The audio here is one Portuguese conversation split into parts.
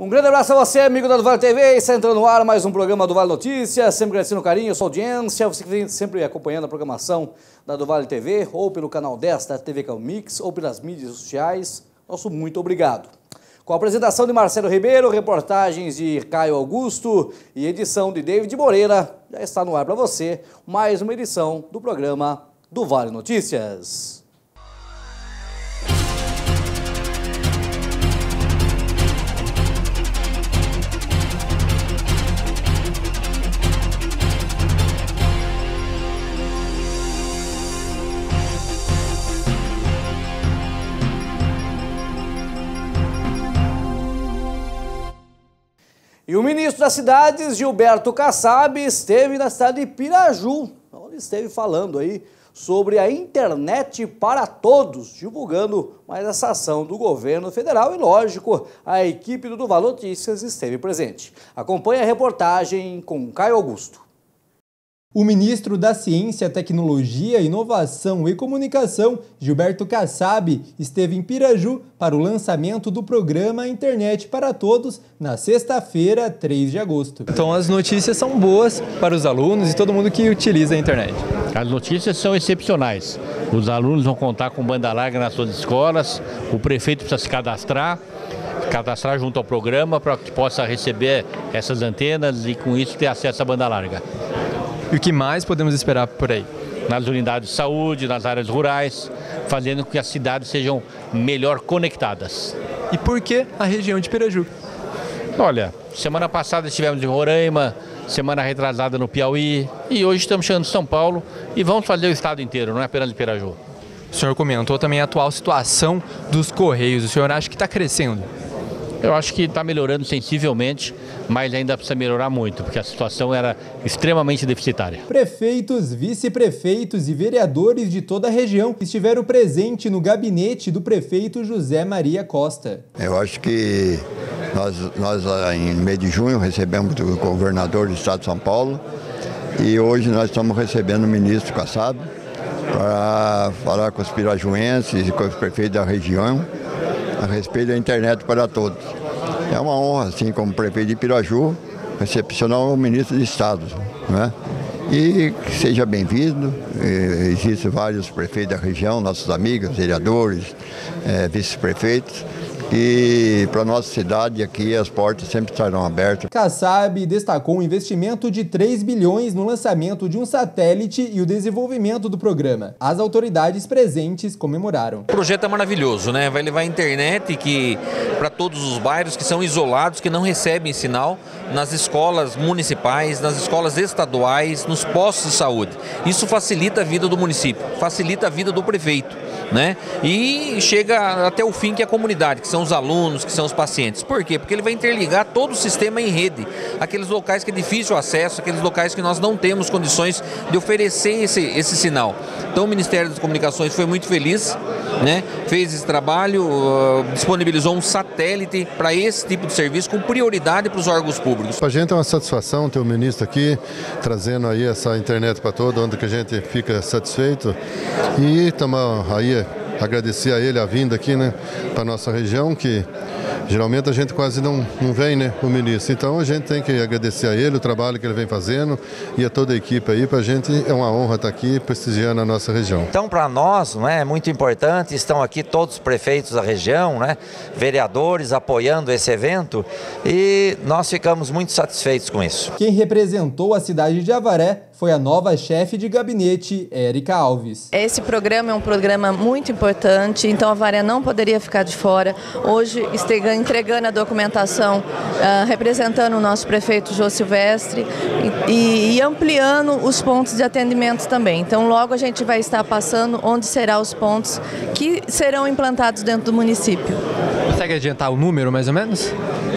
Um grande abraço a você, amigo da Vale TV. Está entrando no ar mais um programa do Vale Notícias. Sempre agradecendo o carinho, a sua audiência. Você que vem sempre acompanhando a programação da do Vale TV, ou pelo canal 10 da TV Calmix, é ou pelas mídias sociais. Nosso muito obrigado. Com a apresentação de Marcelo Ribeiro, reportagens de Caio Augusto e edição de David Moreira, já está no ar para você mais uma edição do programa do Vale Notícias. E o ministro das cidades, Gilberto Kassab, esteve na cidade de Piraju, onde esteve falando aí sobre a internet para todos, divulgando mais essa ação do governo federal e, lógico, a equipe do Duval Notícias esteve presente. Acompanhe a reportagem com Caio Augusto. O ministro da Ciência, Tecnologia, Inovação e Comunicação, Gilberto Kassab, esteve em Piraju para o lançamento do programa Internet para Todos na sexta-feira, 3 de agosto. Então, as notícias são boas para os alunos e todo mundo que utiliza a internet. As notícias são excepcionais. Os alunos vão contar com banda larga nas suas escolas, o prefeito precisa se cadastrar cadastrar junto ao programa para que possa receber essas antenas e com isso ter acesso à banda larga e o que mais podemos esperar por aí? Nas unidades de saúde, nas áreas rurais, fazendo com que as cidades sejam melhor conectadas. E por que a região de Piraju? Olha, semana passada estivemos em Roraima, semana retrasada no Piauí e hoje estamos chegando em São Paulo e vamos fazer o estado inteiro, não é apenas de Piraju. O senhor comentou também a atual situação dos Correios. O senhor acha que está crescendo? Eu acho que está melhorando sensivelmente, mas ainda precisa melhorar muito, porque a situação era extremamente deficitária. Prefeitos, vice-prefeitos e vereadores de toda a região estiveram presentes no gabinete do prefeito José Maria Costa. Eu acho que nós, nós ah, em mês de junho, recebemos o governador do estado de São Paulo e hoje nós estamos recebendo o ministro Cassado para falar com os pirajuenses e com os prefeitos da região a respeito da internet para todos. É uma honra, assim, como prefeito de Piraju, recepcionar o ministro de Estado. Né? E seja bem-vindo. É, existem vários prefeitos da região, nossos amigos, vereadores, é, vice-prefeitos e para nossa cidade aqui as portas sempre estarão abertas. Kassab destacou um investimento de 3 bilhões no lançamento de um satélite e o desenvolvimento do programa. As autoridades presentes comemoraram. O projeto é maravilhoso, né? Vai levar internet que para todos os bairros que são isolados, que não recebem sinal nas escolas municipais, nas escolas estaduais, nos postos de saúde. Isso facilita a vida do município, facilita a vida do prefeito né? E chega até o fim que é a comunidade, que são os alunos, que são os pacientes. Por quê? Porque ele vai interligar todo o sistema em rede, aqueles locais que é difícil o acesso, aqueles locais que nós não temos condições de oferecer esse, esse sinal. Então o Ministério das Comunicações foi muito feliz, né? Fez esse trabalho, uh, disponibilizou um satélite para esse tipo de serviço com prioridade para os órgãos públicos. Para a gente é uma satisfação ter o ministro aqui trazendo aí essa internet para todo, onde que a gente fica satisfeito e estamos aí agradecer a ele a vinda aqui, né, para nossa região, que geralmente a gente quase não, não vem, né, o ministro. Então a gente tem que agradecer a ele o trabalho que ele vem fazendo e a toda a equipe aí. Para a gente é uma honra estar tá aqui prestigiando a nossa região. Então para nós, não é, é muito importante. Estão aqui todos os prefeitos da região, né, vereadores apoiando esse evento e nós ficamos muito satisfeitos com isso. Quem representou a cidade de Avaré foi a nova chefe de gabinete, Érica Alves. Esse programa é um programa muito importante, então a Varé não poderia ficar de fora. Hoje entregando a documentação, uh, representando o nosso prefeito Jô Silvestre e, e ampliando os pontos de atendimento também. Então logo a gente vai estar passando onde serão os pontos que serão implantados dentro do município consegue adiantar o número, mais ou menos?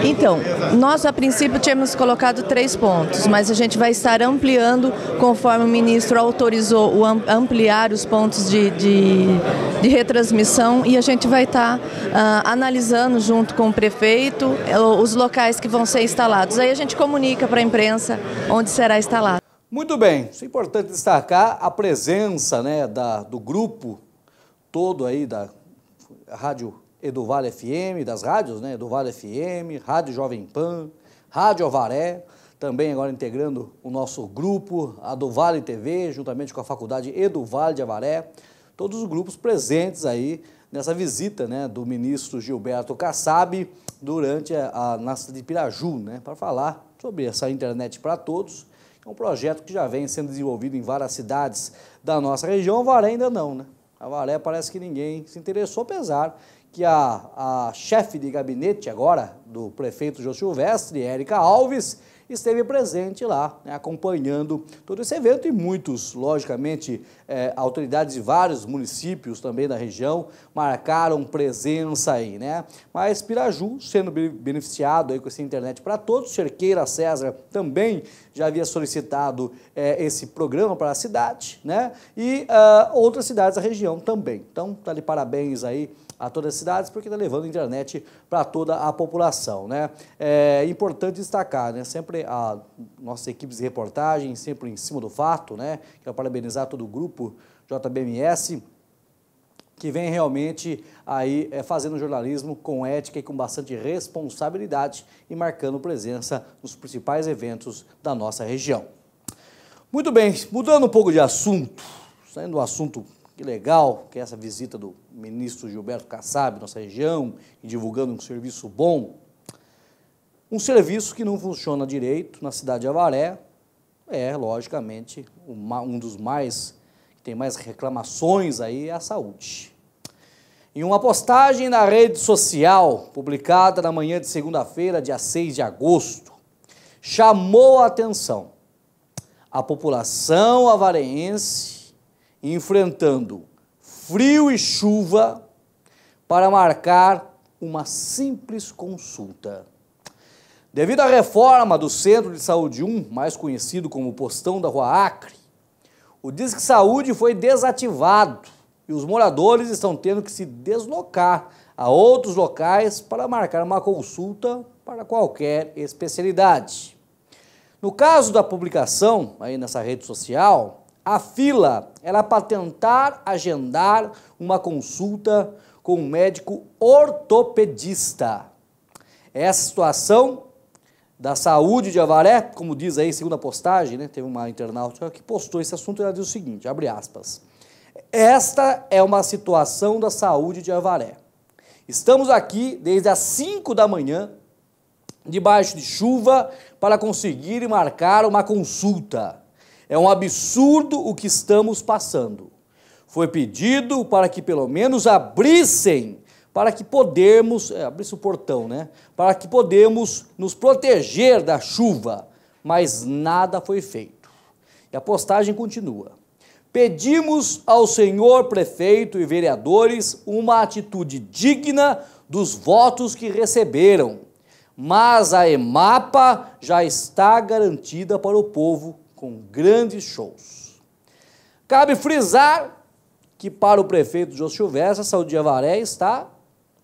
Então, nós a princípio tínhamos colocado três pontos, mas a gente vai estar ampliando conforme o ministro autorizou o ampliar os pontos de, de, de retransmissão e a gente vai estar ah, analisando junto com o prefeito eh, os locais que vão ser instalados. Aí a gente comunica para a imprensa onde será instalado. Muito bem, isso é importante destacar a presença né, da, do grupo todo aí da Rádio Eduval FM, das rádios, né? Eduval FM, Rádio Jovem Pan, Rádio Avaré, também agora integrando o nosso grupo, a do Vale TV, juntamente com a Faculdade Eduval de Avaré, todos os grupos presentes aí nessa visita né, do ministro Gilberto Kassab durante a, a nascida de Piraju, né, para falar sobre essa internet para todos, é um projeto que já vem sendo desenvolvido em várias cidades da nossa região, Avaré ainda não, né? A Avaré parece que ninguém se interessou, apesar que a, a chefe de gabinete agora do prefeito Jô Silvestre, Érica Alves, esteve presente lá, né, acompanhando todo esse evento e muitos, logicamente, é, autoridades de vários municípios também da região marcaram presença aí, né? Mas Piraju sendo beneficiado aí com essa internet para todos, Cerqueira César também já havia solicitado é, esse programa para a cidade, né? E uh, outras cidades da região também. Então, tá de parabéns aí a todas as cidades, porque está levando internet para toda a população. Né? É importante destacar, né? sempre a nossa equipe de reportagem, sempre em cima do fato, né? quero parabenizar todo o grupo JBMS, que vem realmente aí é, fazendo jornalismo com ética e com bastante responsabilidade e marcando presença nos principais eventos da nossa região. Muito bem, mudando um pouco de assunto, saindo do assunto que legal que é essa visita do ministro Gilberto Kassab, nossa região, e divulgando um serviço bom. Um serviço que não funciona direito na cidade de Avaré é, logicamente, um dos mais, que tem mais reclamações aí, é a saúde. Em uma postagem na rede social, publicada na manhã de segunda-feira, dia 6 de agosto, chamou a atenção. A população avareense enfrentando frio e chuva para marcar uma simples consulta. Devido à reforma do Centro de Saúde 1, mais conhecido como Postão da Rua Acre, o Disque Saúde foi desativado e os moradores estão tendo que se deslocar a outros locais para marcar uma consulta para qualquer especialidade. No caso da publicação aí nessa rede social, a fila era para tentar agendar uma consulta com um médico ortopedista. Essa é situação da saúde de Avaré, como diz aí, segunda postagem, né, teve uma internauta que postou esse assunto e ela diz o seguinte, abre aspas, esta é uma situação da saúde de Avaré. Estamos aqui desde as 5 da manhã, debaixo de chuva, para conseguir marcar uma consulta. É um absurdo o que estamos passando. Foi pedido para que pelo menos abrissem, para que podemos é, abrisse o portão, né? Para que podemos nos proteger da chuva, mas nada foi feito. E a postagem continua. Pedimos ao senhor prefeito e vereadores uma atitude digna dos votos que receberam, mas a EMAPA já está garantida para o povo com grandes shows. Cabe frisar que para o prefeito José Silvestre, a saúde de Avaré está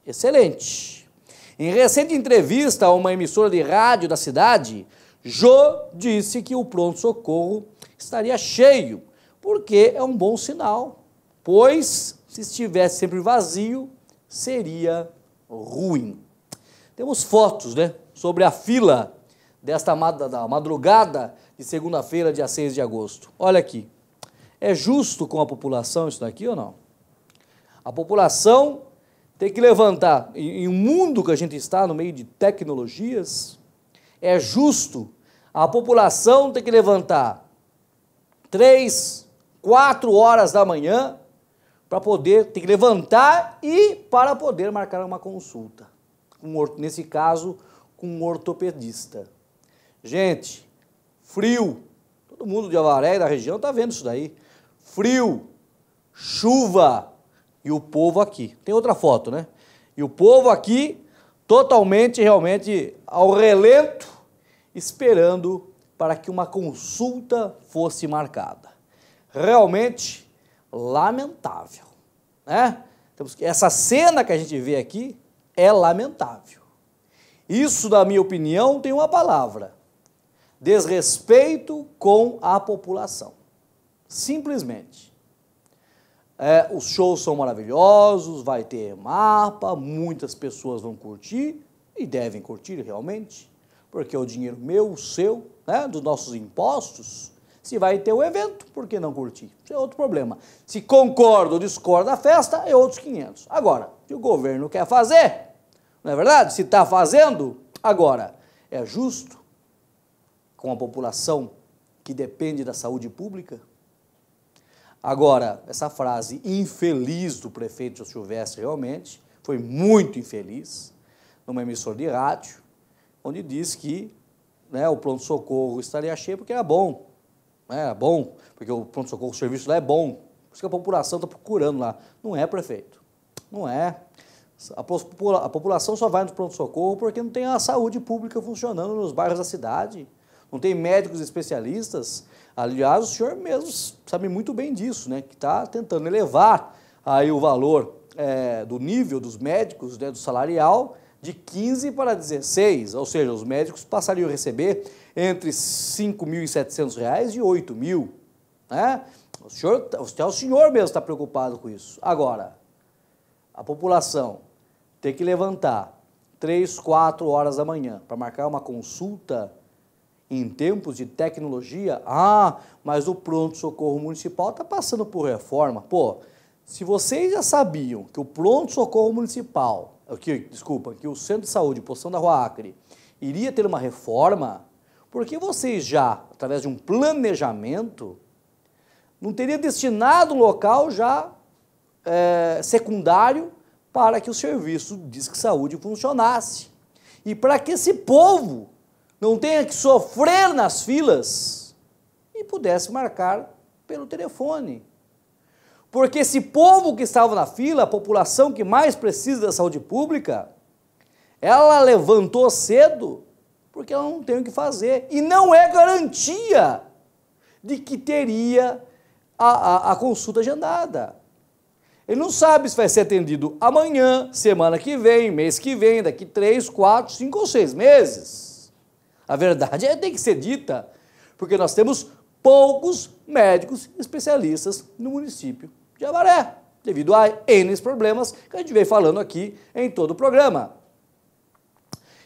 excelente. Em recente entrevista a uma emissora de rádio da cidade, Jô disse que o pronto-socorro estaria cheio, porque é um bom sinal, pois se estivesse sempre vazio, seria ruim. Temos fotos né, sobre a fila desta madrugada de segunda-feira, dia 6 de agosto. Olha aqui. É justo com a população isso daqui ou não? A população tem que levantar. Em um mundo que a gente está, no meio de tecnologias, é justo a população tem que levantar três, quatro horas da manhã para poder, tem que levantar e para poder marcar uma consulta. Um, nesse caso, com um ortopedista. Gente, frio. Todo mundo de Avaré e da região está vendo isso daí. Frio, chuva e o povo aqui. Tem outra foto, né? E o povo aqui totalmente, realmente ao relento, esperando para que uma consulta fosse marcada. Realmente lamentável, né? Essa cena que a gente vê aqui é lamentável. Isso, na minha opinião, tem uma palavra: desrespeito com a população. Simplesmente. É, os shows são maravilhosos, vai ter mapa, muitas pessoas vão curtir e devem curtir realmente, porque é o dinheiro meu, o seu, né, dos nossos impostos. Se vai ter o evento, por que não curtir? Isso é outro problema. Se concorda ou discorda da festa, é outros 500. Agora, se o governo quer fazer, não é verdade? Se está fazendo, agora, é justo com a população que depende da saúde pública? Agora, essa frase infeliz do prefeito Silvestre realmente foi muito infeliz numa emissora de rádio, onde diz que né, o pronto-socorro estaria cheio porque era bom. Né, era bom, porque o pronto-socorro, o serviço lá é bom. Por isso que a população está procurando lá. Não é, prefeito. Não é. A, a população só vai no pronto-socorro porque não tem a saúde pública funcionando nos bairros da cidade não tem médicos especialistas. Aliás, o senhor mesmo sabe muito bem disso, né? Que está tentando elevar aí o valor é, do nível dos médicos, né, do salarial, de 15 para 16, ou seja, os médicos passariam a receber entre R$ 5.700 e R$ 8.000. Né? O senhor, tá, até o senhor mesmo está preocupado com isso. Agora, a população tem que levantar 3, 4 horas da manhã para marcar uma consulta em tempos de tecnologia, ah, mas o pronto-socorro municipal está passando por reforma. Pô, se vocês já sabiam que o pronto-socorro municipal, que, desculpa, que o Centro de Saúde Poção da Rua Acre iria ter uma reforma, por que vocês já, através de um planejamento, não teriam destinado um local já é, secundário para que o serviço de saúde funcionasse? E para que esse povo não tenha que sofrer nas filas e pudesse marcar pelo telefone. Porque esse povo que estava na fila, a população que mais precisa da saúde pública, ela levantou cedo porque ela não tem o que fazer. E não é garantia de que teria a, a, a consulta agendada. Ele não sabe se vai ser atendido amanhã, semana que vem, mês que vem, daqui três, quatro, cinco ou seis meses. A verdade é, tem que ser dita, porque nós temos poucos médicos especialistas no município de Avaré, devido a N problemas que a gente vem falando aqui em todo o programa.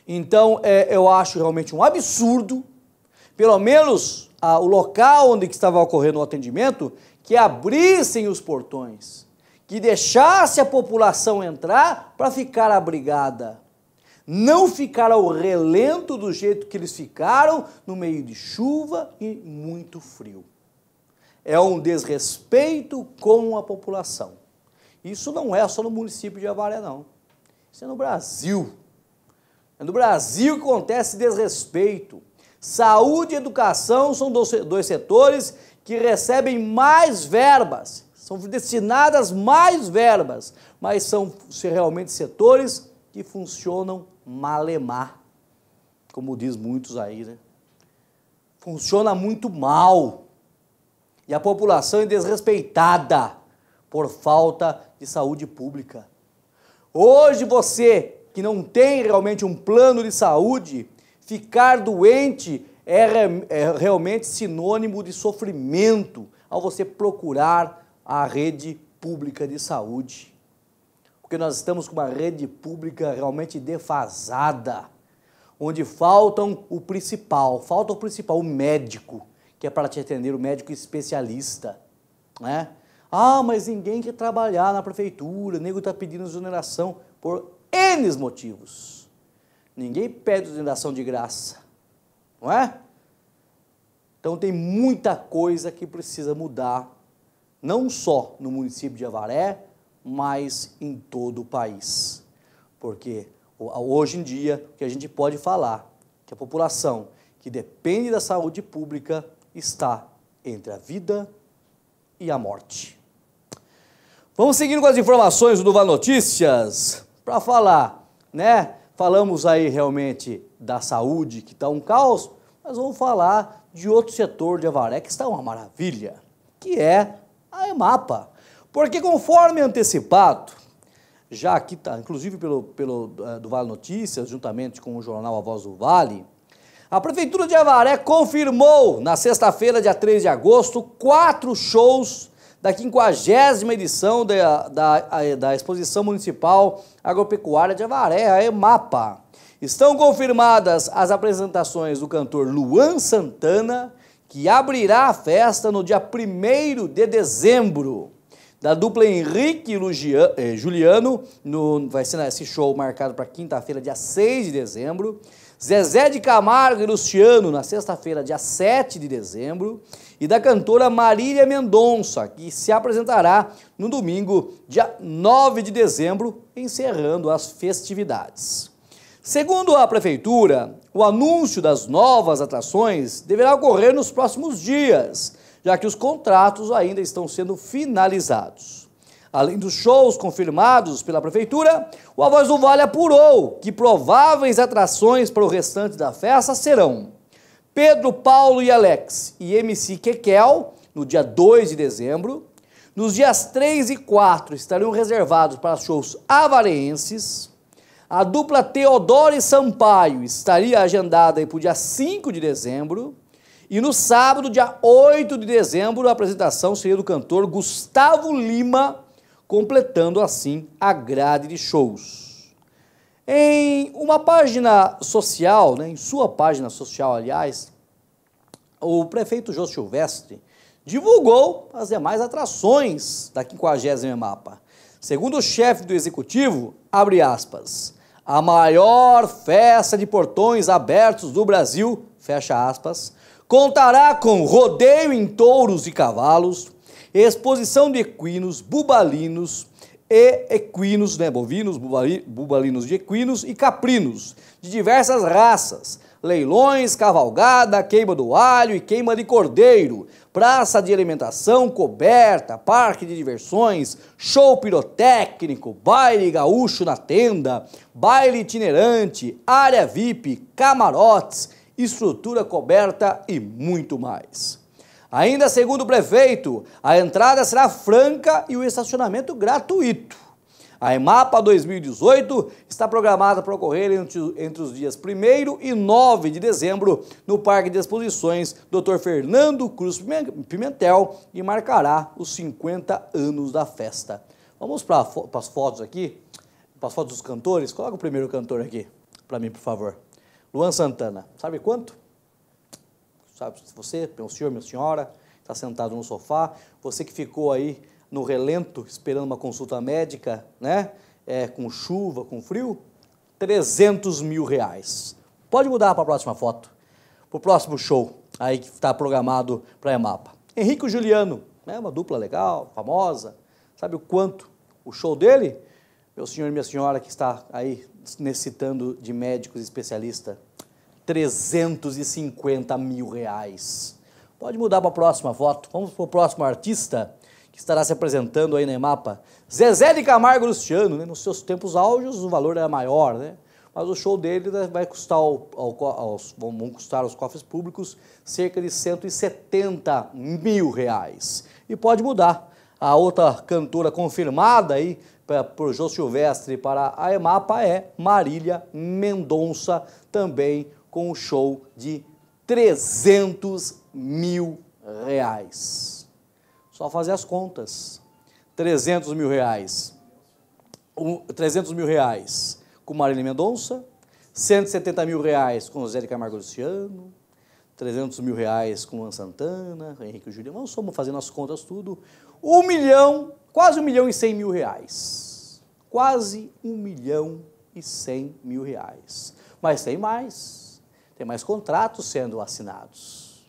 Então, é, eu acho realmente um absurdo, pelo menos a, o local onde estava ocorrendo o atendimento, que abrissem os portões, que deixasse a população entrar para ficar abrigada não ficar ao relento do jeito que eles ficaram, no meio de chuva e muito frio. É um desrespeito com a população. Isso não é só no município de Avaré, não. Isso é no Brasil. É no Brasil que acontece desrespeito. Saúde e educação são dois setores que recebem mais verbas, são destinadas mais verbas, mas são realmente setores que funcionam malemar, como diz muitos aí, né? Funciona muito mal. E a população é desrespeitada por falta de saúde pública. Hoje você que não tem realmente um plano de saúde, ficar doente é, é realmente sinônimo de sofrimento ao você procurar a rede pública de saúde porque nós estamos com uma rede pública realmente defasada, onde faltam o principal, falta o principal, o médico, que é para te atender, o médico especialista, né? Ah, mas ninguém quer trabalhar na prefeitura, o nego está pedindo exoneração por N motivos. Ninguém pede exoneração de graça, não é? Então tem muita coisa que precisa mudar, não só no município de Avaré, mas em todo o país. Porque hoje em dia, o que a gente pode falar que a população que depende da saúde pública está entre a vida e a morte. Vamos seguindo com as informações do Duval Notícias para falar, né? Falamos aí realmente da saúde que está um caos, mas vamos falar de outro setor de Avaré que está uma maravilha, que é a Emapa. Porque conforme antecipado, já aqui está, inclusive pelo, pelo eh, do Vale Notícias, juntamente com o jornal A Voz do Vale, a Prefeitura de Avaré confirmou, na sexta-feira, dia 3 de agosto, quatro shows da 50 edição da, da, da Exposição Municipal Agropecuária de Avaré, a EMAPA. Estão confirmadas as apresentações do cantor Luan Santana, que abrirá a festa no dia 1 de dezembro da dupla Henrique e eh, Juliano, no, vai ser esse show marcado para quinta-feira, dia 6 de dezembro. Zezé de Camargo e Luciano, na sexta-feira, dia 7 de dezembro. E da cantora Marília Mendonça, que se apresentará no domingo, dia 9 de dezembro, encerrando as festividades. Segundo a Prefeitura, o anúncio das novas atrações deverá ocorrer nos próximos dias já que os contratos ainda estão sendo finalizados. Além dos shows confirmados pela prefeitura, o A Voz do Vale apurou que prováveis atrações para o restante da festa serão Pedro, Paulo e Alex e MC Kekel, no dia 2 de dezembro. Nos dias 3 e 4 estariam reservados para shows avareenses. A dupla Teodoro e Sampaio estaria agendada para o dia 5 de dezembro. E no sábado, dia 8 de dezembro, a apresentação seria do cantor Gustavo Lima, completando assim a grade de shows. Em uma página social, né, em sua página social, aliás, o prefeito Jô Silvestre divulgou as demais atrações da 50 mapa. Segundo o chefe do executivo, abre aspas, a maior festa de portões abertos do Brasil, fecha aspas, Contará com rodeio em touros e cavalos, exposição de equinos, bubalinos e equinos, né, bovinos, bubalinos de equinos e caprinos, de diversas raças, leilões, cavalgada, queima do alho e queima de cordeiro, praça de alimentação coberta, parque de diversões, show pirotécnico, baile gaúcho na tenda, baile itinerante, área VIP, camarotes estrutura coberta e muito mais. Ainda segundo o prefeito, a entrada será franca e o estacionamento gratuito. A EMAPA 2018 está programada para ocorrer entre, entre os dias 1 e 9 de dezembro no Parque de Exposições Dr. Fernando Cruz Pimentel e marcará os 50 anos da festa. Vamos para, para as fotos aqui, para as fotos dos cantores. Coloca o primeiro cantor aqui para mim, por favor. Luan Santana, sabe quanto? Sabe, você, meu senhor, minha senhora, está sentado no sofá, você que ficou aí no relento esperando uma consulta médica, né? É, com chuva, com frio, 300 mil reais. Pode mudar para a próxima foto, para o próximo show aí que está programado para a EMAPA. Henrique Juliano, né, uma dupla legal, famosa, sabe o quanto o show dele? Meu senhor e minha senhora que está aí necessitando de médicos especialistas, 350 mil reais. Pode mudar para a próxima foto. Vamos para o próximo artista que estará se apresentando aí na Emapa. Zezé de Camargo Luciano, né? nos seus tempos áudios o valor era maior, né? Mas o show dele né, vai custar, ao, ao, aos, vão custar aos cofres públicos cerca de 170 mil reais. E pode mudar. A outra cantora confirmada aí pra, por Jô Silvestre para a Emapa é Marília Mendonça, também com um show de 300 mil reais. Só fazer as contas. 300 mil reais. 300 mil reais com Marília Mendonça, 170 mil reais com Zé de Camargo Luciano, 300 mil reais com Luan Santana, Henrique e Julião, nós somos fazendo as contas tudo, um milhão, quase um milhão e cem mil reais. Quase um milhão e cem mil reais. Mas tem mais tem mais contratos sendo assinados.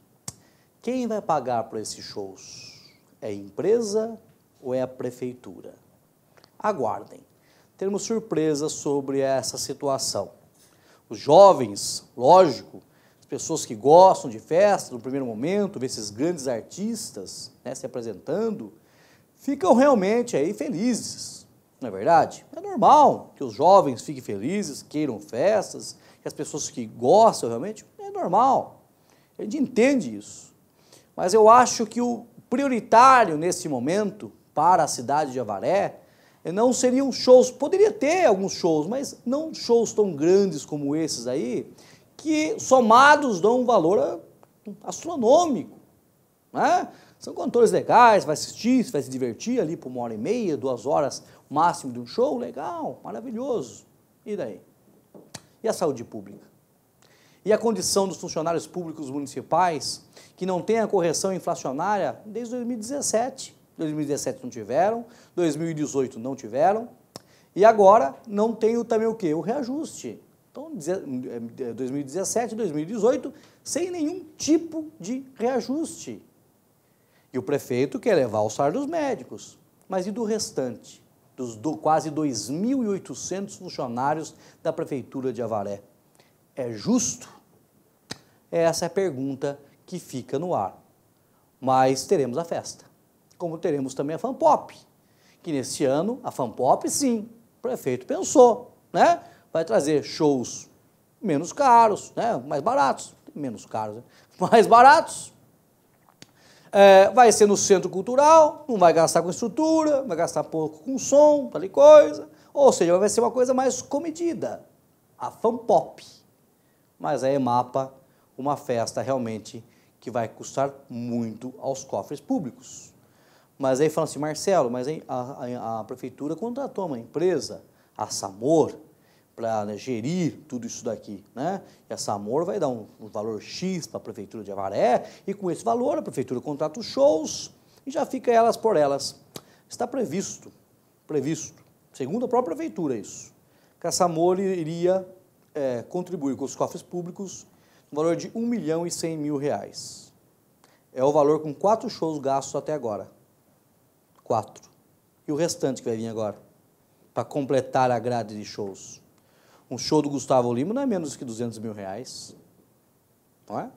Quem vai pagar por esses shows? É a empresa ou é a prefeitura? Aguardem. Temos surpresa sobre essa situação. Os jovens, lógico, as pessoas que gostam de festa no primeiro momento, ver esses grandes artistas né, se apresentando, ficam realmente aí felizes, não é verdade? É normal que os jovens fiquem felizes, queiram festas, as pessoas que gostam realmente, é normal. A gente entende isso. Mas eu acho que o prioritário nesse momento para a cidade de Avaré eh, não seriam shows. Poderia ter alguns shows, mas não shows tão grandes como esses aí, que somados dão um valor eh, astronômico. Né? São cantores legais, vai assistir, vai se divertir ali por uma hora e meia, duas horas máximo de um show, legal, maravilhoso. E daí? e a saúde pública. E a condição dos funcionários públicos municipais, que não tem a correção inflacionária desde 2017. 2017 não tiveram, 2018 não tiveram, e agora não tem o, também o quê? O reajuste. Então, 2017, 2018, eh, sem nenhum tipo de reajuste. E o prefeito quer levar o salário dos médicos. Mas e do restante? dos do, quase 2.800 funcionários da Prefeitura de Avaré. É justo? É essa é a pergunta que fica no ar. Mas teremos a festa, como teremos também a FAMPOP, que neste ano, a FAMPOP, sim, o prefeito pensou, né? Vai trazer shows menos caros, né? mais baratos, menos caros, né? mais baratos, é, vai ser no centro cultural, não vai gastar com estrutura, vai gastar pouco com som, tal e coisa. Ou seja, vai ser uma coisa mais comedida, a fan pop. Mas é mapa uma festa realmente que vai custar muito aos cofres públicos. Mas aí fala assim, Marcelo, mas a, a, a prefeitura contratou uma empresa, a Samor, para né, gerir tudo isso daqui. Né? E a Samor vai dar um, um valor X para a Prefeitura de Avaré, e com esse valor a Prefeitura contrata os shows e já fica elas por elas. Está previsto, previsto, segundo a própria Prefeitura isso, que a Samor iria é, contribuir com os cofres públicos no valor de 1 milhão e 100 mil reais. É o valor com quatro shows gastos até agora. Quatro. E o restante que vai vir agora, para completar a grade de shows. Um show do Gustavo Lima não é menos que 200 mil reais. Não é?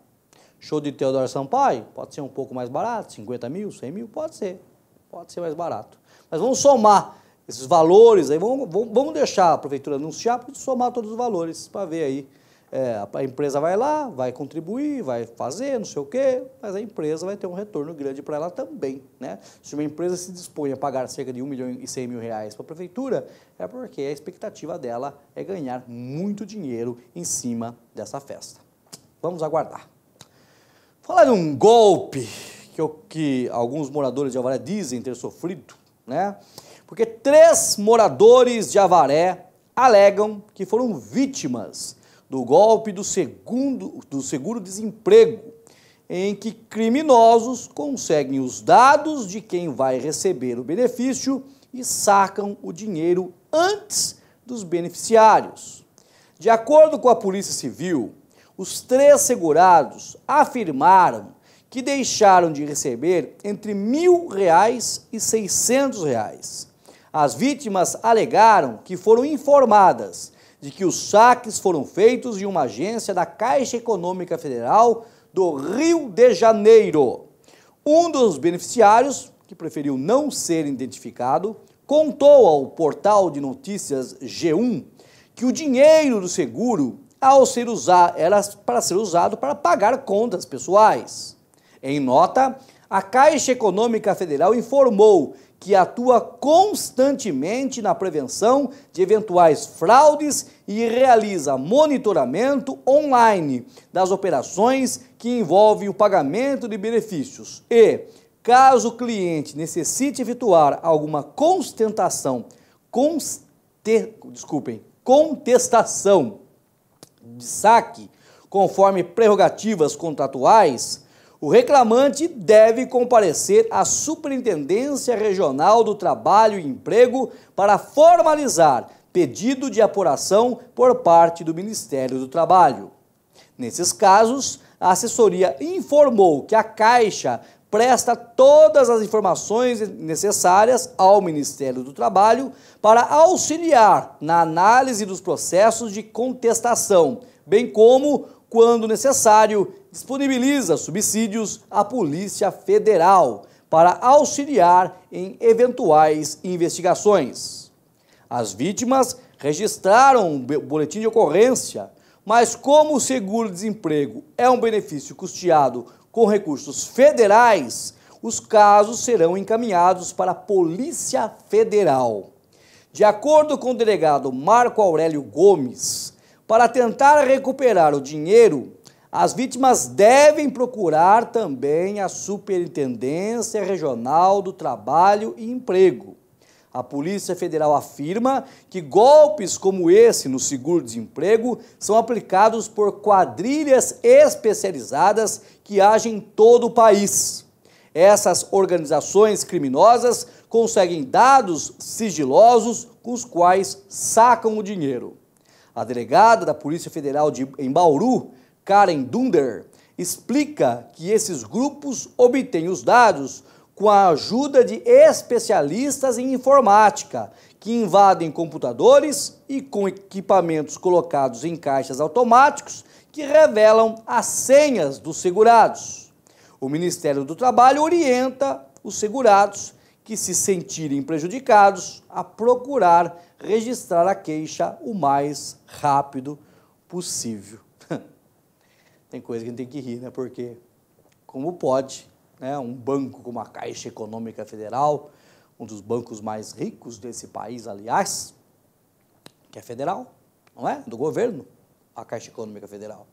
Show de Teodoro Sampaio pode ser um pouco mais barato, 50 mil, 100 mil, pode ser. Pode ser mais barato. Mas vamos somar esses valores aí, vamos, vamos, deixar a prefeitura anunciar para somar todos os valores, para ver aí é, a empresa vai lá, vai contribuir, vai fazer, não sei o quê, mas a empresa vai ter um retorno grande para ela também. Né? Se uma empresa se dispõe a pagar cerca de 1 milhão e 100 mil reais para a prefeitura, é porque a expectativa dela é ganhar muito dinheiro em cima dessa festa. Vamos aguardar. Falar de um golpe que, eu, que alguns moradores de Avaré dizem ter sofrido, né? Porque três moradores de Avaré alegam que foram vítimas do golpe do, segundo, do seguro-desemprego, em que criminosos conseguem os dados de quem vai receber o benefício e sacam o dinheiro antes dos beneficiários. De acordo com a Polícia Civil, os três segurados afirmaram que deixaram de receber entre mil reais e seiscentos reais. As vítimas alegaram que foram informadas de que os saques foram feitos em uma agência da Caixa Econômica Federal do Rio de Janeiro. Um dos beneficiários, que preferiu não ser identificado, contou ao portal de notícias G1 que o dinheiro do seguro ao ser usado era para ser usado para pagar contas pessoais. Em nota, a Caixa Econômica Federal informou que atua constantemente na prevenção de eventuais fraudes e realiza monitoramento online das operações que envolvem o pagamento de benefícios. E, caso o cliente necessite efetuar alguma constentação, conste, desculpem, contestação de saque, conforme prerrogativas contratuais, o reclamante deve comparecer à Superintendência Regional do Trabalho e Emprego para formalizar pedido de apuração por parte do Ministério do Trabalho. Nesses casos, a assessoria informou que a Caixa presta todas as informações necessárias ao Ministério do Trabalho para auxiliar na análise dos processos de contestação, bem como, quando necessário, disponibiliza subsídios à Polícia Federal para auxiliar em eventuais investigações. As vítimas registraram um boletim de ocorrência, mas como o seguro-desemprego é um benefício custeado com recursos federais, os casos serão encaminhados para a Polícia Federal. De acordo com o delegado Marco Aurélio Gomes, para tentar recuperar o dinheiro, as vítimas devem procurar também a Superintendência Regional do Trabalho e Emprego. A Polícia Federal afirma que golpes como esse no seguro-desemprego são aplicados por quadrilhas especializadas que agem em todo o país. Essas organizações criminosas conseguem dados sigilosos com os quais sacam o dinheiro. A delegada da Polícia Federal de, em Bauru, Karen Dunder, explica que esses grupos obtêm os dados com a ajuda de especialistas em informática, que invadem computadores e com equipamentos colocados em caixas automáticos que revelam as senhas dos segurados. O Ministério do Trabalho orienta os segurados que se sentirem prejudicados a procurar registrar a queixa o mais rápido possível tem coisa que a gente tem que rir, né? Porque como pode né, um banco como a Caixa Econômica Federal, um dos bancos mais ricos desse país, aliás, que é federal, não é? Do governo, a Caixa Econômica Federal.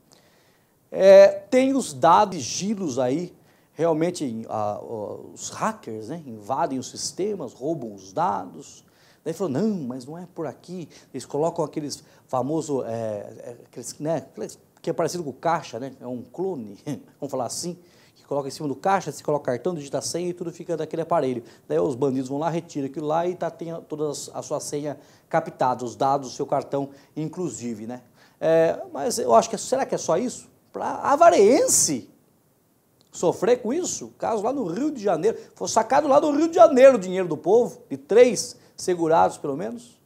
É, tem os dados giros aí, realmente a, a, os hackers né, invadem os sistemas, roubam os dados. Daí falou, não, mas não é por aqui. Eles colocam aqueles famosos, é, é, aqueles, né, aqueles que é parecido com o caixa, né? É um clone, vamos falar assim, que coloca em cima do caixa, se coloca cartão, digita a senha e tudo fica naquele aparelho. Daí os bandidos vão lá, retiram aquilo lá e tá, tem toda a sua senha captada, os dados do seu cartão, inclusive, né? É, mas eu acho que é, será que é só isso? Para avareense sofrer com isso, caso lá no Rio de Janeiro, foi sacado lá do Rio de Janeiro o dinheiro do povo, e três segurados pelo menos,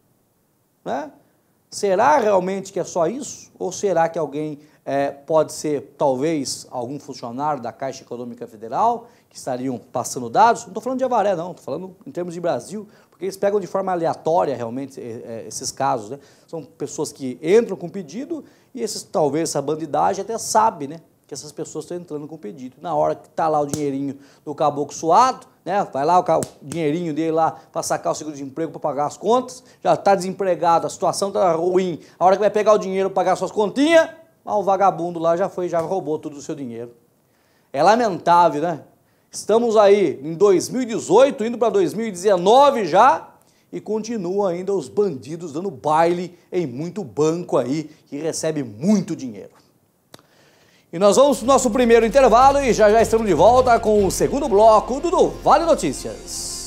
né? Será realmente que é só isso? Ou será que alguém é, pode ser, talvez, algum funcionário da Caixa Econômica Federal que estariam passando dados? Não estou falando de Avaré, não, estou falando em termos de Brasil, porque eles pegam de forma aleatória realmente é, esses casos. Né? São pessoas que entram com pedido e esses, talvez essa bandidagem até sabe né, que essas pessoas estão entrando com pedido. Na hora que tá lá o dinheirinho do caboclo suado, né? Vai lá o, dinheirinho dele lá para sacar o seguro de emprego para pagar as contas, já está desempregado, a situação tá ruim. A hora que vai pegar o dinheiro para pagar suas continhas, ah, o vagabundo lá já foi, já roubou tudo o seu dinheiro. É lamentável, né? Estamos aí em 2018, indo para 2019 já, e continua ainda os bandidos dando baile em muito banco aí que recebe muito dinheiro. E nós vamos para o nosso primeiro intervalo e já já estamos de volta com o segundo bloco do Vale Notícias.